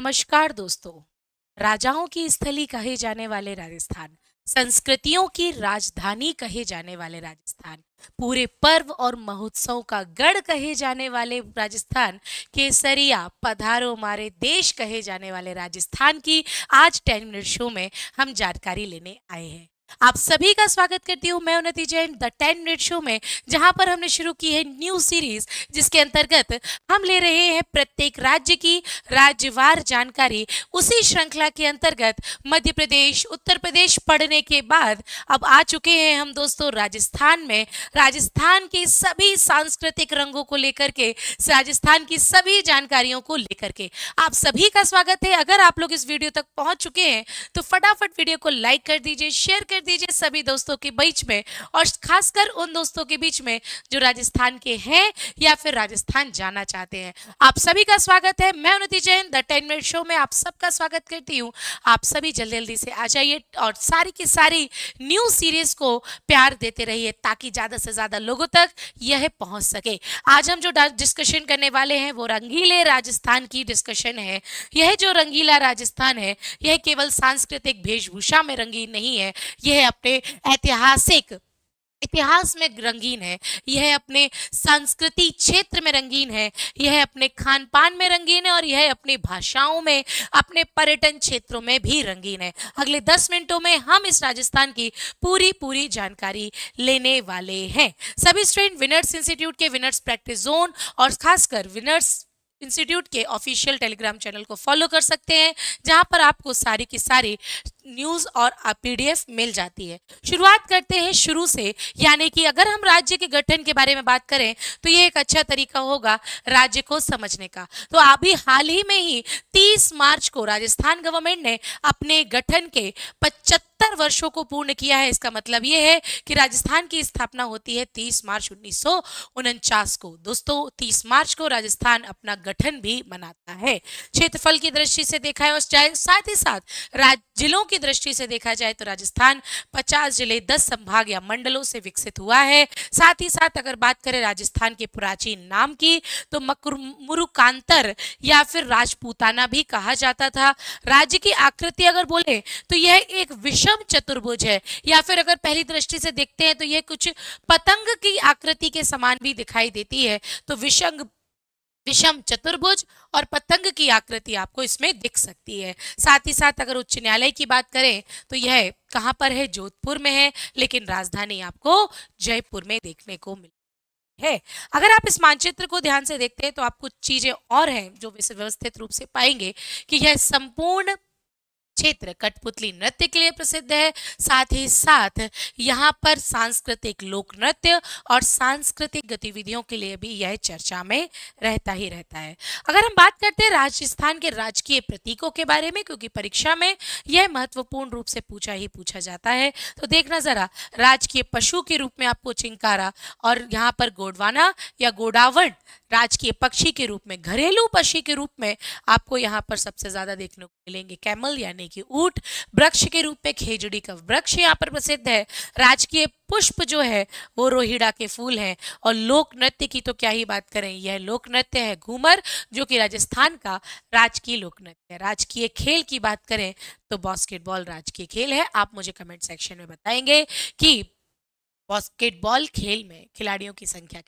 नमस्कार दोस्तों राजाओं की स्थली कहे जाने वाले राजस्थान संस्कृतियों की राजधानी कहे जाने वाले राजस्थान पूरे पर्व और महोत्सव का गढ़ कहे जाने वाले राजस्थान केसरिया पधारो मारे देश कहे जाने वाले राजस्थान की आज टेन मिनट शो में हम जानकारी लेने आए हैं आप सभी का स्वागत करती हूँ मैं Unnati Jain the ten minute show में जहाँ पर हमने शुरू की है न्यू सीरीज जिसके अंतर्गत हम ले रहे हैं प्रत्येक राज्य की राज्यवार जानकारी उसी श्रृंखला के अंतर्गत मध्य प्रदेश उत्तर प्रदेश पढ़ने के बाद अब आ चुके हैं हम दोस्तों राजस्थान में राजस्थान के सभी सांस्कृतिक रंगों को लेकर के राजस्थान की सभी जानकारियों को लेकर के आप सभी का स्वागत है अगर आप लोग इस वीडियो तक पहुँच चुके हैं तो फटाफट वीडियो को लाइक कर दीजिए शेयर कर शेयर दीजिए सभी दोस्तों के बीच में और खासकर उन दोस्तों के बीच में जो राजस्थान के हैं या फिर राजस्थान जाना चाहते हैं आप सभी का स्वागत है मैं Unnati Jain the ten minute show में आप सबका स्वागत करती हूँ आप सभी जल्दी जल्दी से आ जाइए और सारी की सारी न्यू सीरीज को प्यार देते रहिए ताकि ज़्यादा से ज़्यादा लोगों तक यह पहुंच सके आज हम जो डिस्कशन करने वाले हैं वो रंगीले राजस्थान की डिस्कशन है यह जो रंगीला राजस्थान है यह केवल सांस्कृतिक भेषभूषा में रंगीन नहीं है यह अपने ऐतिहासिक इतिहास में रंगीन है यह अपने संस्कृति क्षेत्र में रंगीन है यह अपने खान पान में रंगीन है और यह अपनी भाषाओं में अपने पर्यटन क्षेत्रों में भी रंगीन है अगले दस मिनटों में हम इस राजस्थान की पूरी पूरी जानकारी लेने वाले हैं सभी स्टूडेंट विनर्स इंस्टीट्यूट के विनर्स प्रैक्टिस जोन और खासकर विनर्स इंस्टीट्यूट के ऑफिशियल टेलीग्राम चैनल को फॉलो कर सकते हैं जहां पर आपको सारी की सारी न्यूज और पीडीएफ मिल जाती है शुरुआत करते हैं शुरू से यानी कि अगर हम राज्य के गठन के बारे में बात करें तो ये एक अच्छा तरीका होगा राज्य को समझने का तो अभी हाल ही में ही 30 मार्च को राजस्थान गवर्नमेंट ने अपने गठन के पचहत्तर वर्षों को पूर्ण किया है इसका मतलब यह है कि राजस्थान की स्थापना होती है 30 मार्च उन्नीस को दोस्तों 30 मार्च को राजस्थान अपना गठन भी मनाता है क्षेत्रफल की दृष्टि से देखा है और साथ ही साथ जिलों की की दृष्टि से देखा जाए तो राजस्थान 50 जिले 10 संभाग या मंडलों से विकसित हुआ है साथ ही साथ अगर बात करें राजस्थान के प्राचीन नाम की तो मुरुकांतर या फिर राजपूताना भी कहा जाता था राज्य की आकृति अगर बोले तो यह एक विषम चतुर्भुज है या फिर अगर पहली दृष्टि से देखते हैं तो यह कुछ पतंग की आकृति के समान भी दिखाई देती है तो विषम विषम चतुर्भुज और पतंग की आकृति आपको इसमें दिख सकती है साथ ही साथ अगर उच्च न्यायालय की बात करें तो यह कहाँ पर है जोधपुर में है लेकिन राजधानी आपको जयपुर में देखने को मिल है अगर आप इस मानचित्र को ध्यान से देखते हैं तो आप कुछ चीजें और हैं जो व्यवस्थित रूप से पाएंगे कि यह संपूर्ण क्षेत्र कठपुतली नृत्य के लिए प्रसिद्ध है साथ ही साथ यहाँ पर सांस्कृतिक लोक नृत्य और सांस्कृतिक गतिविधियों के लिए भी यह चर्चा में रहता ही रहता है अगर हम बात करते हैं राजस्थान के राजकीय प्रतीकों के बारे में क्योंकि परीक्षा में यह महत्वपूर्ण रूप से पूछा ही पूछा जाता है तो देखना जरा राजकीय पशु के रूप में आपको चिंकारा और यहाँ पर गोडवाना या गोडावण राजकीय पक्षी के रूप में घरेलू पक्षी के रूप में आपको यहाँ पर सबसे ज्यादा देखने को मिलेंगे कैमल यानी कि ऊट वृक्ष के रूप में खेजड़ी का वृक्ष यहाँ पर प्रसिद्ध है राजकीय पुष्प जो है वो रोहिड़ा के फूल हैं और लोक नृत्य की तो क्या ही बात करें यह लोक नृत्य है घूमर जो कि राजस्थान का राजकीय लोक नृत्य है राजकीय खेल की बात करें तो बास्केटबॉल राजकीय खेल है आप मुझे कमेंट सेक्शन में बताएंगे कि बास्केटबॉल खेल में खिलाड़ियों की संख्या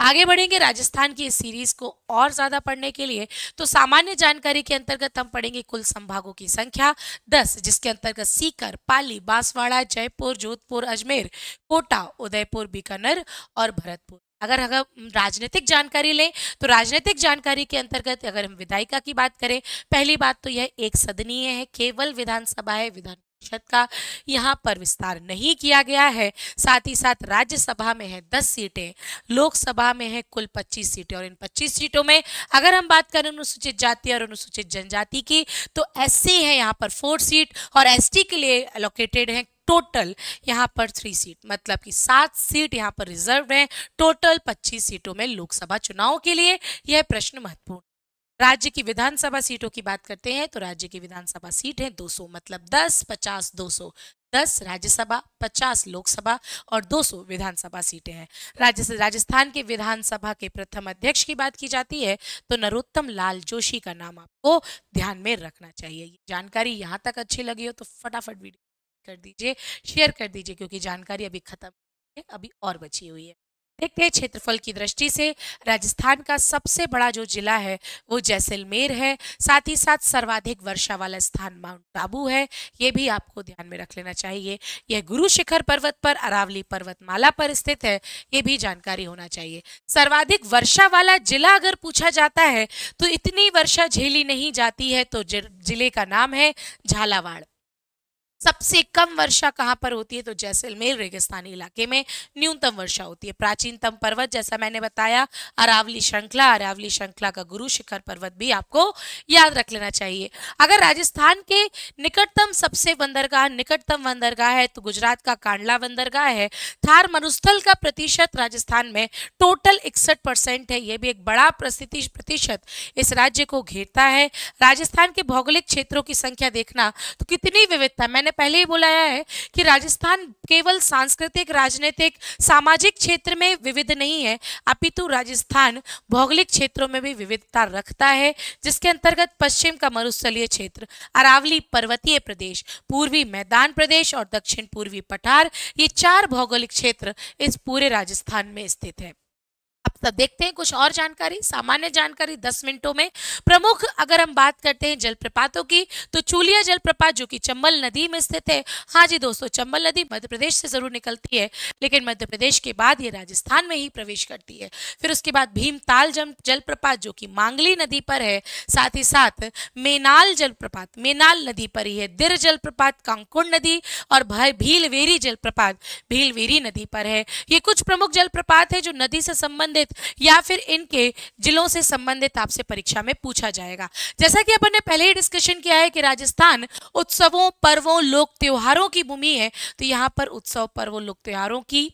आगे बढ़ेंगे राजस्थान की इस सीरीज को और ज्यादा पढ़ने के लिए तो सामान्य जानकारी के अंतर्गत हम पढ़ेंगे कुल संभागों की संख्या दस जिसके अंतर्गत सीकर पाली बांसवाड़ा जयपुर जोधपुर अजमेर कोटा उदयपुर बीकानेर और भरतपुर अगर अगर राजनीतिक जानकारी लें तो राजनीतिक जानकारी के अंतर्गत अगर हम विधायिका की बात करें पहली बात तो यह एक सदनीय है केवल विधानसभा है विधान प्रतिशत का यहाँ पर विस्तार नहीं किया गया है साथ ही साथ राज्यसभा में है दस सीटें लोकसभा में है कुल पच्चीस सीटें और इन पच्चीस सीटों में अगर हम बात करें अनुसूचित जाति और अनुसूचित जनजाति की तो एस है यहाँ पर फोर सीट और एस के लिए अलोकेटेड है टोटल यहाँ पर थ्री सीट मतलब कि सात सीट यहाँ पर रिजर्व है टोटल पच्चीस सीटों में लोकसभा चुनाव के लिए यह प्रश्न महत्वपूर्ण राज्य की विधानसभा सीटों की बात करते हैं तो राज्य की विधानसभा सीट है 200 मतलब 10 50 200 10 राज्यसभा 50 लोकसभा और 200 विधानसभा सीटें हैं राज्य राजस्थान के विधानसभा के प्रथम अध्यक्ष की बात की जाती है तो नरोत्तम लाल जोशी का नाम आपको ध्यान में रखना चाहिए जानकारी यहाँ तक अच्छी लगी हो तो फटाफट वीडियो कर दीजिए शेयर कर दीजिए क्योंकि जानकारी अभी खत्म है अभी और बची हुई है हैं क्षेत्रफल की दृष्टि से राजस्थान का सबसे बड़ा जो जिला है वो जैसलमेर है साथ ही साथ सर्वाधिक वर्षा वाला स्थान माउंट आबू है ये भी आपको ध्यान में रख लेना चाहिए यह गुरु शिखर पर्वत पर अरावली पर्वतमाला पर स्थित है ये भी जानकारी होना चाहिए सर्वाधिक वर्षा वाला जिला अगर पूछा जाता है तो इतनी वर्षा झेली नहीं जाती है तो जिले का नाम है झालावाड़ सबसे कम वर्षा कहाँ पर होती है तो जैसलमेर रेगिस्तानी इलाके में न्यूनतम वर्षा होती है प्राचीनतम पर्वत जैसा मैंने बताया अरावली श्रृंखला अरावली श्रृंखला का गुरु शिखर पर्वत भी आपको याद रख लेना चाहिए अगर राजस्थान के निकटतम सबसे बंदरगाह निकटतम बंदरगाह है तो गुजरात का कांडला बंदरगाह है थार मरुस्थल का प्रतिशत राजस्थान में टोटल इकसठ परसेंट है यह भी एक बड़ा प्रतिशत इस राज्य को घेरता है राजस्थान के भौगोलिक क्षेत्रों की संख्या देखना तो कितनी विविधता मैंने मैंने पहले ही बुलाया है कि राजस्थान केवल सांस्कृतिक राजनीतिक सामाजिक क्षेत्र में विविध नहीं है अपितु राजस्थान भौगोलिक क्षेत्रों में भी विविधता रखता है जिसके अंतर्गत पश्चिम का मरुस्थलीय क्षेत्र अरावली पर्वतीय प्रदेश पूर्वी मैदान प्रदेश और दक्षिण पूर्वी पठार ये चार भौगोलिक क्षेत्र इस पूरे राजस्थान में स्थित है तब देखते हैं कुछ और जानकारी सामान्य जानकारी दस मिनटों में प्रमुख अगर हम बात करते हैं जलप्रपातों की तो चूलिया जलप्रपात जो कि चंबल नदी में स्थित है हाँ जी दोस्तों चंबल नदी मध्य प्रदेश से जरूर निकलती है लेकिन मध्य प्रदेश के बाद ये राजस्थान में ही प्रवेश करती है फिर उसके बाद भीमताल जलप्रपात जो कि मांगली नदी पर है साथ ही साथ मेनाल जलप्रपात मेनाल नदी पर ही है दिर जलप्रपात कांकुड़ नदी और भीलवेरी जलप्रपात भीलवेरी नदी पर है ये कुछ प्रमुख जलप्रपात है जो नदी से संबंधित या फिर इनके जिलों से संबंधित आपसे परीक्षा में पूछा जाएगा जैसा कि अपन ने पहले ही डिस्कशन किया है कि राजस्थान उत्सवों पर्वों लोक त्योहारों की भूमि है तो यहाँ पर उत्सव पर्व लोक त्योहारों की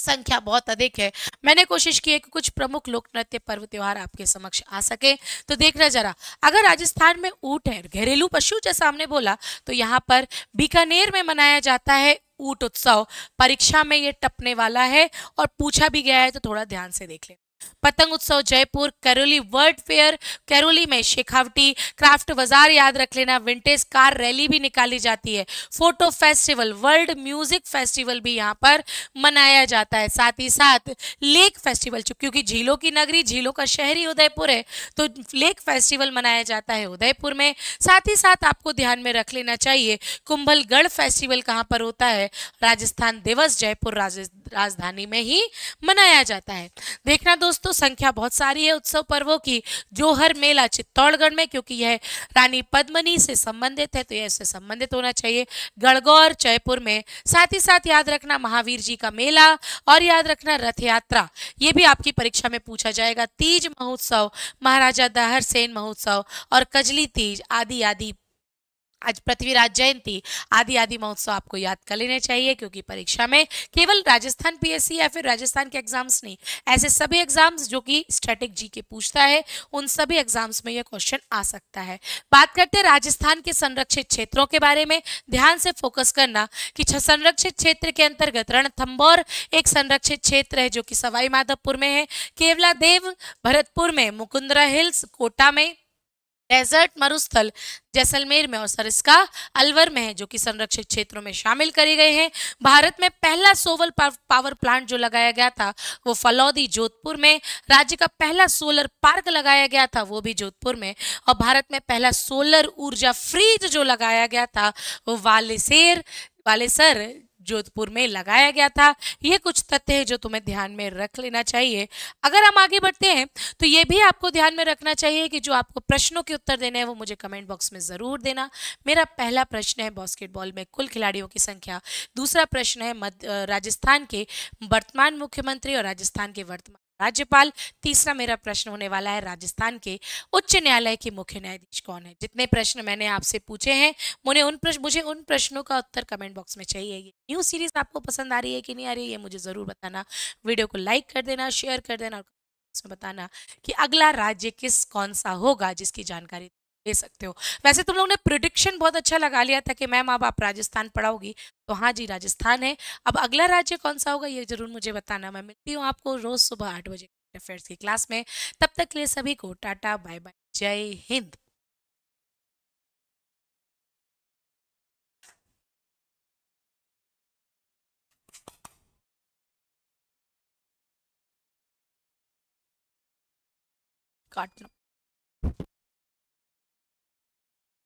संख्या बहुत अधिक है मैंने कोशिश की है कि कुछ प्रमुख लोक नृत्य पर्व त्यौहार आपके समक्ष आ सके तो देखना जरा अगर राजस्थान में ऊट है घरेलू पशु जैसा हमने बोला तो यहाँ पर बीकानेर में मनाया जाता है ऊट उत्सव परीक्षा में ये टपने वाला है और पूछा भी गया है तो थोड़ा ध्यान से देख लें पतंग उत्सव जयपुर कैरोली वर्ल्ड फेयर कैरोली में शेखावटी क्राफ्ट बाजार याद रख लेना विंटेज कार रैली भी निकाली जाती है photo festival world music festival भी यहाँ पर मनाया जाता है साथ ही साथ लेक फेस्टिवल क्योंकि झीलों की नगरी झीलों का शहर ही उदयपुर है तो लेक फेस्टिवल मनाया जाता है उदयपुर में साथ ही साथ आपको ध्यान में रख लेना चाहिए कुंभलगढ़ फेस्टिवल कहाँ पर होता है राजस्थान दिवस जयपुर राजधानी में ही मनाया जाता है देखना दो दोस्तों संख्या बहुत सारी है उत्सव पर्वों की जोहर मेला चित्तौड़गढ़ में क्योंकि यह रानी पद्मनी से संबंधित है तो यह इससे संबंधित होना चाहिए गढ़गौर जयपुर में साथ ही साथ याद रखना महावीर जी का मेला और याद रखना रथ यात्रा ये भी आपकी परीक्षा में पूछा जाएगा तीज महोत्सव महाराजा दहर सेन महोत्सव और कजली तीज आदि आदि आज पृथ्वीराज जयंती आदि आदि महोत्सव आपको याद कर लेने चाहिए क्योंकि परीक्षा में केवल राजस्थान पीएससी या फिर राजस्थान के एग्जाम्स नहीं ऐसे सभी एग्जाम्स जो कि स्टैटिक जी के पूछता है उन सभी एग्जाम्स में यह क्वेश्चन आ सकता है बात करते हैं राजस्थान के संरक्षित क्षेत्रों के बारे में ध्यान से फोकस करना कि संरक्षित क्षेत्र के अंतर्गत रणथम्बोर एक संरक्षित क्षेत्र है जो कि सवाईमाधवपुर में है केवला देव भरतपुर में मुकुंदरा हिल्स कोटा में डेजर्ट मरुस्थल जैसलमेर में और सरिस्का अलवर में है जो कि संरक्षित क्षेत्रों में शामिल करे गए हैं भारत में पहला सोलर पावर प्लांट जो लगाया गया था वो फलौदी जोधपुर में राज्य का पहला सोलर पार्क लगाया गया था वो भी जोधपुर में और भारत में पहला सोलर ऊर्जा फ्रिज जो लगाया गया था वो वालेसेर वालेसर जोधपुर में लगाया गया था ये कुछ तथ्य है जो तुम्हें ध्यान में रख लेना चाहिए अगर हम आगे बढ़ते हैं तो ये भी आपको ध्यान में रखना चाहिए कि जो आपको प्रश्नों के उत्तर देने हैं वो मुझे कमेंट बॉक्स में ज़रूर देना मेरा पहला प्रश्न है बास्केटबॉल में कुल खिलाड़ियों की संख्या दूसरा प्रश्न है मध्य राजस्थान के वर्तमान मुख्यमंत्री और राजस्थान के वर्तमान राज्यपाल तीसरा मेरा प्रश्न होने वाला है राजस्थान के उच्च न्यायालय के मुख्य न्यायाधीश कौन है जितने प्रश्न मैंने आपसे पूछे हैं मुझे उन प्रश्न मुझे उन प्रश्नों का उत्तर कमेंट बॉक्स में चाहिए ये न्यू सीरीज आपको पसंद आ रही है कि नहीं आ रही है ये मुझे ज़रूर बताना वीडियो को लाइक कर देना शेयर कर देना और बताना कि अगला राज्य किस कौन सा होगा जिसकी जानकारी ले सकते हो वैसे तुम लोगों ने प्रिडिक्शन बहुत अच्छा लगा लिया था कि मैम अब आप राजस्थान पढ़ाओगी तो हाँ जी राजस्थान है अब अगला राज्य कौन सा होगा ये जरूर मुझे बताना मैं मिलती हूँ आपको रोज़ सुबह आठ बजे अफेयर्स की क्लास में तब तक लिए सभी को टाटा बाय बाय जय हिंद काटना